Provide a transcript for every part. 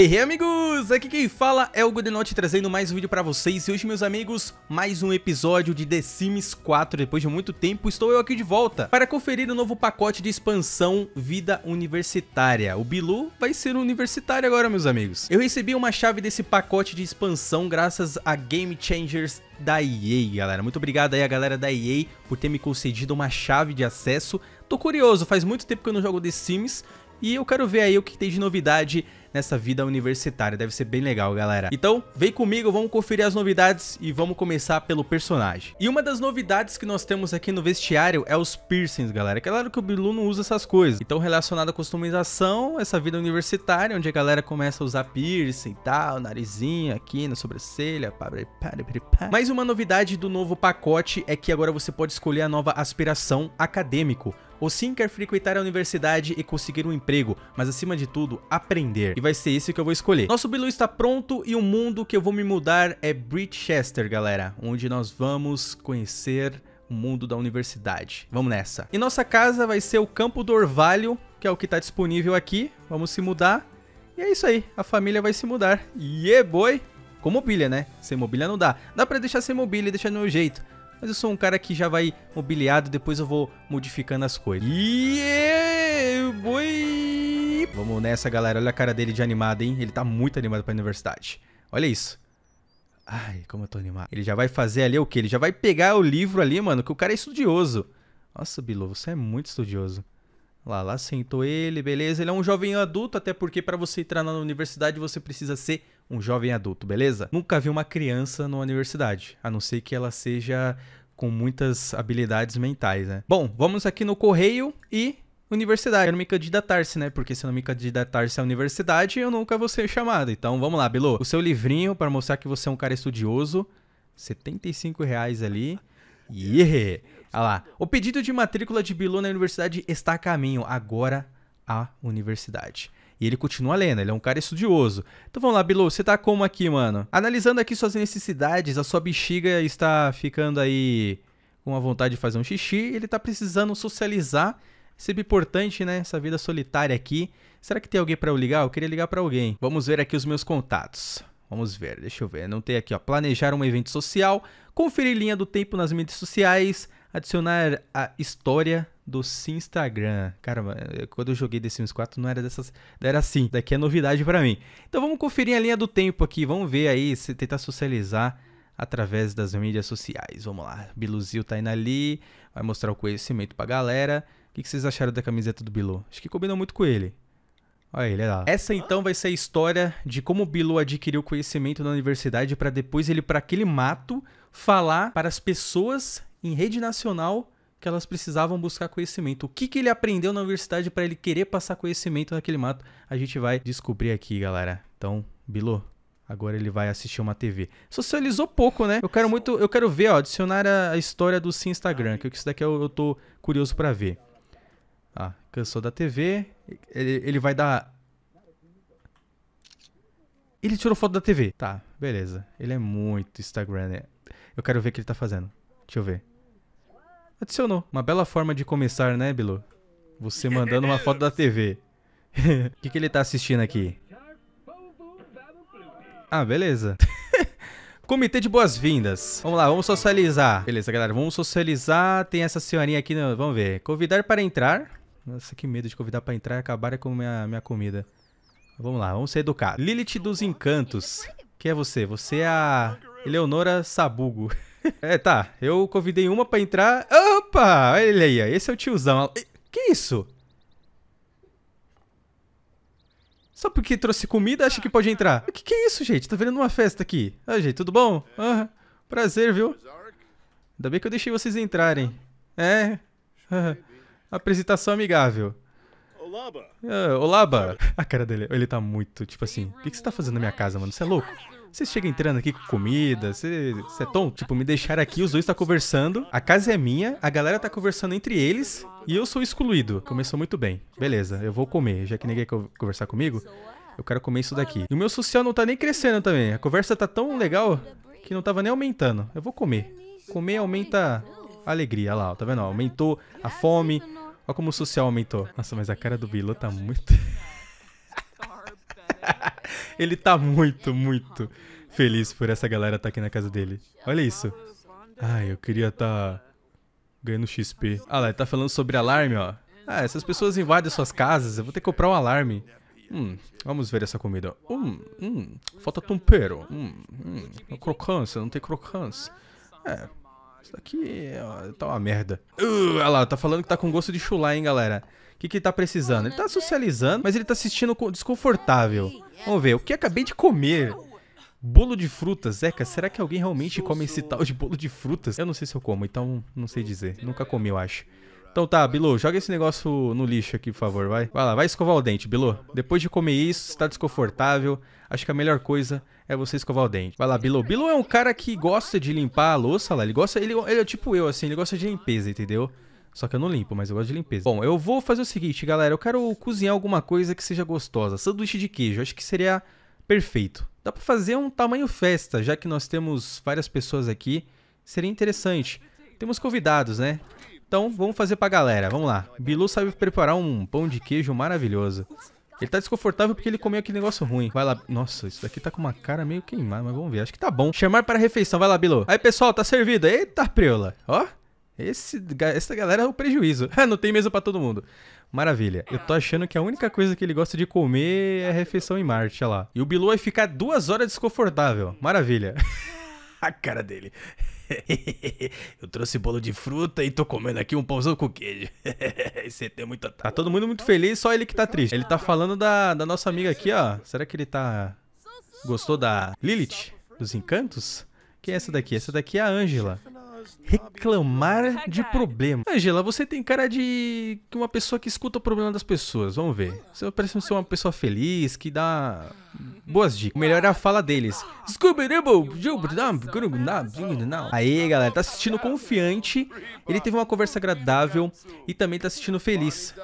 Hey, hey amigos, aqui quem fala é o Godenote trazendo mais um vídeo pra vocês e hoje meus amigos, mais um episódio de The Sims 4, depois de muito tempo estou eu aqui de volta para conferir o novo pacote de expansão Vida Universitária, o Bilu vai ser um universitário agora meus amigos. Eu recebi uma chave desse pacote de expansão graças a Game Changers da EA, galera. Muito obrigado aí a galera da EA por ter me concedido uma chave de acesso. Tô curioso, faz muito tempo que eu não jogo The Sims e eu quero ver aí o que tem de novidade nessa vida universitária. Deve ser bem legal, galera. Então, vem comigo, vamos conferir as novidades e vamos começar pelo personagem. E uma das novidades que nós temos aqui no vestiário é os piercings, galera. É claro que o Bilu não usa essas coisas. Então, relacionado à customização, essa vida universitária, onde a galera começa a usar piercing e tal, narizinho aqui na sobrancelha. Mais uma novidade do novo pacote é que agora você pode escolher a nova aspiração acadêmico. O sim quer frequentar a universidade e conseguir um emprego, mas acima de tudo, aprender. E vai ser isso que eu vou escolher. Nosso Bilu está pronto e o mundo que eu vou me mudar é Bridchester, galera. Onde nós vamos conhecer o mundo da universidade. Vamos nessa. E nossa casa vai ser o Campo do Orvalho, que é o que está disponível aqui. Vamos se mudar. E é isso aí, a família vai se mudar. Yeah, boy! Com mobília, né? Sem mobília não dá. Dá pra deixar sem mobília e deixar no meu jeito mas eu sou um cara que já vai mobiliado, depois eu vou modificando as coisas. E yeah, boi! Vamos nessa, galera. Olha a cara dele de animado, hein? Ele tá muito animado pra universidade. Olha isso. Ai, como eu tô animado. Ele já vai fazer ali o quê? Ele já vai pegar o livro ali, mano, que o cara é estudioso. Nossa, Bilu, você é muito estudioso. Lá, lá sentou ele, beleza. Ele é um jovem adulto, até porque para você entrar na universidade você precisa ser um jovem adulto, beleza? Nunca vi uma criança na universidade, a não ser que ela seja com muitas habilidades mentais, né? Bom, vamos aqui no correio e universidade. Quero me candidatar-se, né? Porque se eu não me candidatar-se à universidade, eu nunca vou ser chamado. Então, vamos lá, Belo. O seu livrinho para mostrar que você é um cara estudioso. R$ 75 reais ali. Yeah! Olha lá. O pedido de matrícula de Bilu na universidade está a caminho. Agora a universidade. E ele continua lendo, ele é um cara estudioso. Então vamos lá, Bilu, você tá como aqui, mano? Analisando aqui suas necessidades, a sua bexiga está ficando aí com a vontade de fazer um xixi, ele tá precisando socializar. Sempre é importante, né? Essa vida solitária aqui. Será que tem alguém para eu ligar? Eu queria ligar para alguém. Vamos ver aqui os meus contatos. Vamos ver, deixa eu ver. Não tem aqui, ó. Planejar um evento social, conferir linha do tempo nas mídias sociais, Adicionar a história do Instagram. Cara, quando eu joguei The Sims 4 não era dessas, era assim. Daqui é novidade para mim. Então vamos conferir a linha do tempo aqui, vamos ver aí, se tentar socializar através das mídias sociais. Vamos lá. Biluzil tá indo ali, vai mostrar o conhecimento pra galera. O que vocês acharam da camiseta do Bilu? Acho que combinou muito com ele. Olha ele lá. Essa então vai ser a história de como o Bilu adquiriu conhecimento na universidade para depois ele para aquele mato falar para as pessoas em rede nacional que elas precisavam buscar conhecimento. O que, que ele aprendeu na universidade para ele querer passar conhecimento naquele mato, a gente vai descobrir aqui, galera. Então, Bilô, agora ele vai assistir uma TV. Socializou pouco, né? Eu quero muito, eu quero ver, ó, adicionar a história do Sim Instagram, que isso daqui eu, é eu tô curioso para ver. Ah, cansou da TV, ele, ele vai dar ele tirou foto da TV. Tá, beleza. Ele é muito Instagram, né? Eu quero ver o que ele tá fazendo. Deixa eu ver. Adicionou. Uma bela forma de começar, né, Bilu? Você mandando uma foto da TV. O que, que ele tá assistindo aqui? Ah, beleza. Comitê de boas-vindas. Vamos lá, vamos socializar. Beleza, galera, vamos socializar. Tem essa senhorinha aqui, vamos ver. Convidar para entrar. Nossa, que medo de convidar para entrar e acabar com a minha, minha comida. Vamos lá, vamos ser educados. Lilith dos Encantos. Quem é você? Você é a Eleonora Sabugo. é, tá. Eu convidei uma pra entrar. Opa! Olha ele aí, esse é o tiozão. Que isso? Só porque trouxe comida, acha que pode entrar. O que, que é isso, gente? Tá vendo uma festa aqui. Ah, gente, tudo bom? Ah, prazer, viu? Ainda bem que eu deixei vocês entrarem. É. apresentação amigável. Olaba. É, Olaba. A cara dele, ele tá muito, tipo assim, o que, que você tá fazendo na minha casa, mano? Você é louco? Você chega entrando aqui com comida, você, você é tom, tipo, me deixaram aqui, os dois tá conversando, a casa é minha, a galera tá conversando entre eles e eu sou excluído. Começou muito bem. Beleza, eu vou comer, já que ninguém quer conversar comigo. Eu quero comer isso daqui. E o meu social não tá nem crescendo também. A conversa tá tão legal que não tava nem aumentando. Eu vou comer. Comer aumenta a alegria. Olha lá, tá vendo? Aumentou a fome. Olha como o social aumentou. Nossa, mas a cara do Bilô tá muito... Ele tá muito, muito feliz por essa galera estar tá aqui na casa dele. Olha isso. Ai, eu queria estar tá ganhando XP. Ah lá, ele tá falando sobre alarme, ó. Ah, essas pessoas invadem suas casas, eu vou ter que comprar um alarme. Hum, vamos ver essa comida. Hum, hum, falta tempero. Hum, hum, crocância, não tem crocância. É, isso daqui ó, tá uma merda. Uh, olha lá, tá falando que tá com gosto de chular, hein, galera. O que que ele tá precisando? Ele tá socializando, mas ele tá se sentindo desconfortável. Vamos ver, o que acabei de comer? Bolo de frutas, Zeca, será que alguém realmente come esse tal de bolo de frutas? Eu não sei se eu como, então não sei dizer. Nunca comi, eu acho. Então tá, Bilu, joga esse negócio no lixo aqui, por favor, vai. Vai lá, vai escovar o dente, Bilu. Depois de comer isso, está desconfortável. Acho que a melhor coisa é você escovar o dente. Vai lá, Bilu. Bilu é um cara que gosta de limpar a louça lá. Ele gosta. Ele, ele é tipo eu, assim, ele gosta de limpeza, entendeu? Só que eu não limpo, mas eu gosto de limpeza. Bom, eu vou fazer o seguinte, galera. Eu quero cozinhar alguma coisa que seja gostosa. Sanduíche de queijo, acho que seria perfeito. Dá pra fazer um tamanho festa, já que nós temos várias pessoas aqui. Seria interessante. Temos convidados, né? Então, vamos fazer pra galera, vamos lá. Bilu sabe preparar um pão de queijo maravilhoso. Ele tá desconfortável porque ele comeu aquele negócio ruim. Vai lá. Nossa, isso daqui tá com uma cara meio queimada, mas vamos ver. Acho que tá bom. Chamar para a refeição. Vai lá, Bilu. Aí, pessoal, tá servido. Eita, preula. Ó. Esse, essa galera é o prejuízo. Não tem mesa para todo mundo. Maravilha. Eu tô achando que a única coisa que ele gosta de comer é a refeição em Marte, olha lá. E o Bilu vai ficar duas horas desconfortável. Maravilha. a cara dele. eu trouxe bolo de fruta e tô comendo aqui um pãozão com queijo. Você tem muita. Tá todo mundo muito feliz, só ele que tá triste. Ele tá falando da, da nossa amiga aqui, ó. Será que ele tá. Gostou da Lilith? Dos encantos? Quem é essa daqui? Essa daqui é a Angela reclamar de problema. Angela, você tem cara de uma pessoa que escuta o problema das pessoas. Vamos ver. Você parece ser uma pessoa feliz, que dá boas dicas. O melhor é a fala deles. Aí, galera, tá assistindo confiante. Ele teve uma conversa agradável e também tá assistindo feliz.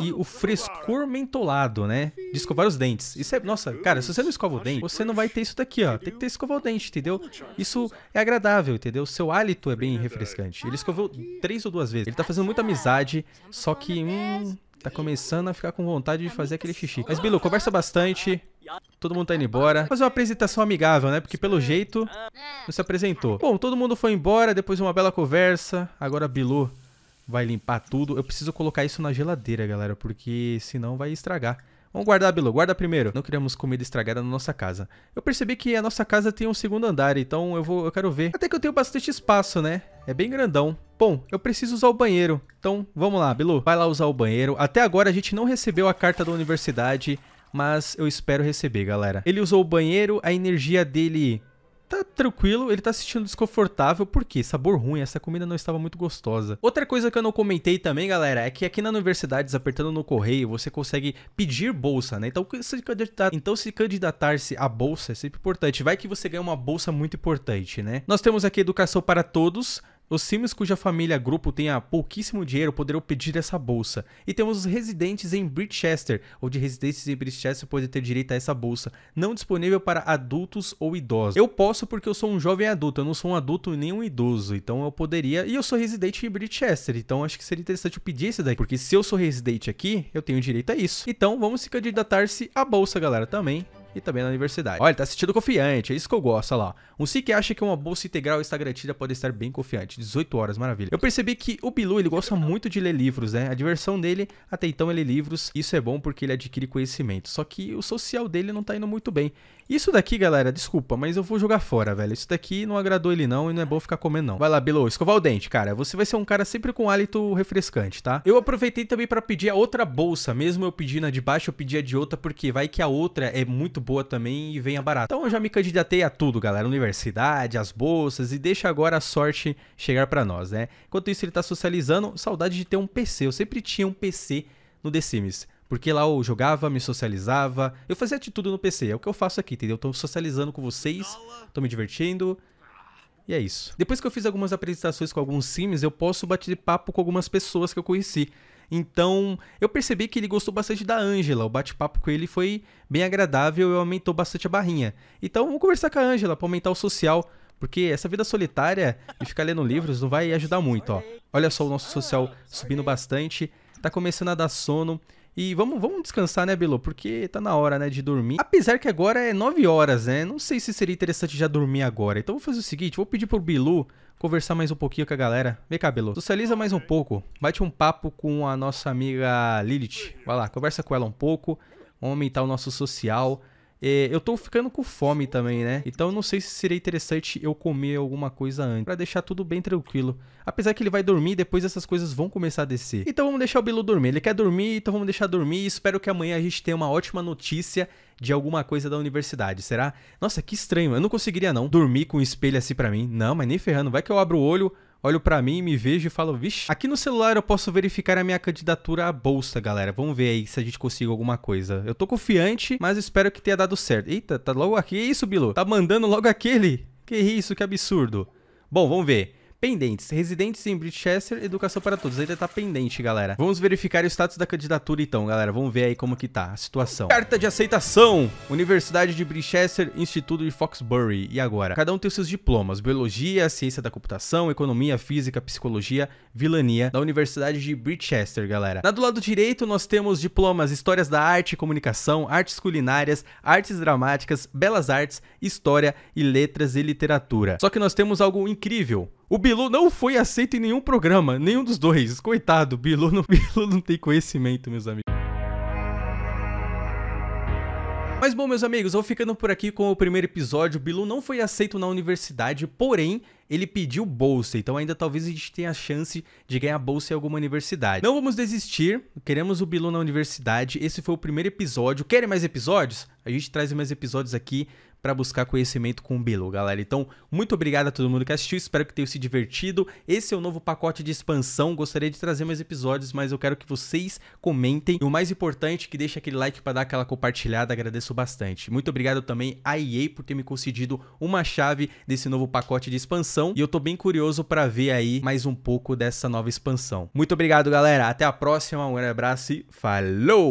E o frescor mentolado, né? De escovar os dentes. Isso é. Nossa, cara, se você não escova o dente, você não vai ter isso daqui, ó. Tem que ter escovado o dente, entendeu? Isso é agradável, entendeu? Seu hálito é bem é refrescante. Ele ah, escoveu três ou duas vezes. Ele tá fazendo muita amizade, só que, hum, tá começando a ficar com vontade de tá fazer aquele xixi. Mas, Bilu, conversa bastante. Todo mundo tá indo embora. Fazer uma apresentação amigável, né? Porque pelo jeito você é. se apresentou. Bom, todo mundo foi embora, depois de uma bela conversa. Agora Bilu vai limpar tudo. Eu preciso colocar isso na geladeira, galera, porque senão vai estragar. Vamos guardar, Bilu, guarda primeiro. Não queremos comida estragada na nossa casa. Eu percebi que a nossa casa tem um segundo andar, então eu vou, eu quero ver. Até que eu tenho bastante espaço, né? É bem grandão. Bom, eu preciso usar o banheiro. Então, vamos lá, Bilu. Vai lá usar o banheiro. Até agora a gente não recebeu a carta da universidade, mas eu espero receber, galera. Ele usou o banheiro, a energia dele tá tranquilo, ele tá se sentindo desconfortável, porque sabor ruim, essa comida não estava muito gostosa. Outra coisa que eu não comentei também, galera, é que aqui na universidade apertando no correio, você consegue pedir bolsa, né? Então se candidatar-se então, se candidatar -se a bolsa é sempre importante. Vai que você ganha uma bolsa muito importante, né? Nós temos aqui educação para todos, os filmes cuja família grupo tenha pouquíssimo dinheiro poderão pedir essa bolsa. E temos os residentes em ou de residentes em Bridchester podem ter direito a essa bolsa, não disponível para adultos ou idosos. Eu posso porque eu sou um jovem adulto, eu não sou um adulto nem um idoso, então eu poderia. E eu sou residente em Bridchester, então acho que seria interessante eu pedir esse daí, porque se eu sou residente aqui, eu tenho direito a isso. Então vamos se candidatar-se à bolsa, galera, também e também na universidade. Olha, ele tá sentindo confiante, é isso que eu gosto, olha lá. Um SIC acha que uma bolsa integral está garantida pode estar bem confiante. 18 horas, maravilha. Eu percebi que o Bilu, ele gosta muito de ler livros, né? A diversão dele, até então, é ler livros. Isso é bom porque ele adquire conhecimento. Só que o social dele não tá indo muito bem. Isso daqui, galera, desculpa, mas eu vou jogar fora, velho. Isso daqui não agradou ele não e não é bom ficar comendo não. Vai lá, Below, escovar o dente, cara. Você vai ser um cara sempre com hálito refrescante, tá? Eu aproveitei também para pedir a outra bolsa, mesmo eu pedindo a de baixo, eu pedi a de outra, porque vai que a outra é muito boa também e venha barata. Então eu já me candidatei a tudo, galera. Universidade, as bolsas e deixa agora a sorte chegar para nós, né? Enquanto isso ele tá socializando, saudade de ter um PC. Eu sempre tinha um PC no The Sims. Porque lá eu jogava, me socializava. Eu fazia de tudo no PC. É o que eu faço aqui, entendeu? Eu tô socializando com vocês, tô me divertindo. E é isso. Depois que eu fiz algumas apresentações com alguns sims, eu posso bater papo com algumas pessoas que eu conheci. Então, eu percebi que ele gostou bastante da Ângela. O bate-papo com ele foi bem agradável e aumentou bastante a barrinha. Então, vamos conversar com a Ângela para aumentar o social, porque essa vida solitária e ficar lendo livros não vai ajudar muito, ó. Olha só o nosso social subindo bastante, tá começando a dar sono. E vamos, vamos descansar, né, Belo? Porque tá na hora, né, de dormir. Apesar que agora é 9 horas, né? Não sei se seria interessante já dormir agora. Então vou fazer o seguinte, vou pedir pro Bilu conversar mais um pouquinho com a galera. Vem cá, Belo. Socializa mais um pouco. Bate um papo com a nossa amiga Lilith. Vai lá, conversa com ela um pouco. Vamos aumentar o nosso social. É, eu tô ficando com fome também, né? Então eu não sei se seria interessante eu comer alguma coisa antes, pra deixar tudo bem tranquilo. Apesar que ele vai dormir, depois essas coisas vão começar a descer. Então vamos deixar o Bilu dormir. Ele quer dormir, então vamos deixar dormir. Espero que amanhã a gente tenha uma ótima notícia de alguma coisa da universidade, será? Nossa, que estranho, eu não conseguiria não dormir com um espelho assim para mim. Não, mas nem ferrando, vai que eu abro o olho, olho para mim, me vejo e falo, vixe. Aqui no celular eu posso verificar a minha candidatura à bolsa, galera. Vamos ver aí se a gente consiga alguma coisa. Eu tô confiante, mas espero que tenha dado certo. Eita, tá logo aqui. Que isso, Bilu? Tá mandando logo aquele? Que isso, que absurdo. Bom, vamos ver. Pendentes. Residentes em Bridgechester educação para todos. Ainda tá pendente, galera. Vamos verificar o status da candidatura então, galera. Vamos ver aí como que tá a situação. Carta de aceitação. Universidade de Bridgechester Instituto de Foxbury. E agora? Cada um tem seus diplomas. Biologia, Ciência da Computação, Economia, Física, Psicologia, Vilania, da Universidade de Bridgechester galera. Na do lado direito, nós temos diplomas Histórias da Arte e Comunicação, Artes Culinárias, Artes Dramáticas, Belas Artes, História e Letras e Literatura. Só que nós temos algo incrível o Bilu não foi aceito em nenhum programa, nenhum dos dois. Coitado, Bilu não, Bilu não tem conhecimento, meus amigos. Mas bom, meus amigos, eu vou ficando por aqui com o primeiro episódio. O Bilu não foi aceito na universidade, porém, ele pediu bolsa, então ainda talvez a gente tenha a chance de ganhar bolsa em alguma universidade. Não vamos desistir, queremos o Bilu na universidade. Esse foi o primeiro episódio. Querem mais episódios? A gente traz mais episódios aqui, para buscar conhecimento com o Belo, galera. Então, muito obrigado a todo mundo que assistiu, espero que tenham se divertido. Esse é o novo pacote de expansão, gostaria de trazer mais episódios, mas eu quero que vocês comentem. E o mais importante, que deixe aquele like para dar aquela compartilhada, agradeço bastante. Muito obrigado também à EA por ter me concedido uma chave desse novo pacote de expansão, e eu tô bem curioso para ver aí mais um pouco dessa nova expansão. Muito obrigado, galera. Até a próxima, um grande abraço e falou!